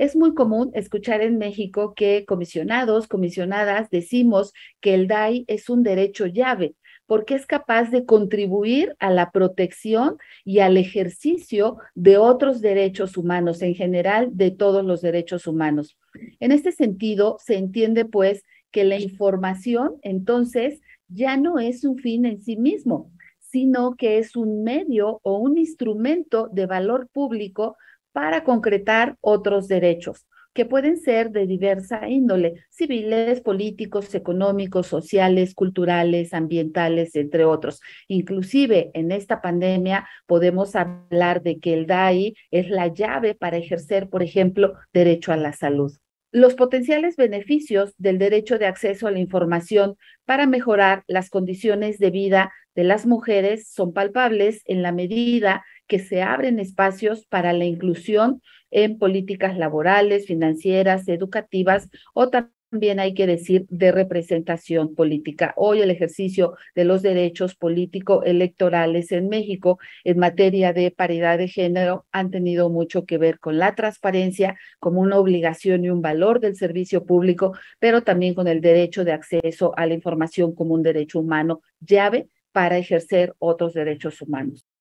Es muy común escuchar en México que comisionados, comisionadas, decimos que el DAI es un derecho llave porque es capaz de contribuir a la protección y al ejercicio de otros derechos humanos, en general de todos los derechos humanos. En este sentido, se entiende pues que la información entonces ya no es un fin en sí mismo, sino que es un medio o un instrumento de valor público para concretar otros derechos que pueden ser de diversa índole, civiles, políticos, económicos, sociales, culturales, ambientales, entre otros. Inclusive en esta pandemia podemos hablar de que el DAI es la llave para ejercer, por ejemplo, derecho a la salud. Los potenciales beneficios del derecho de acceso a la información para mejorar las condiciones de vida de las mujeres son palpables en la medida que se abren espacios para la inclusión en políticas laborales, financieras, educativas o también hay que decir de representación política. Hoy el ejercicio de los derechos político-electorales en México en materia de paridad de género han tenido mucho que ver con la transparencia como una obligación y un valor del servicio público, pero también con el derecho de acceso a la información como un derecho humano llave para ejercer otros derechos humanos.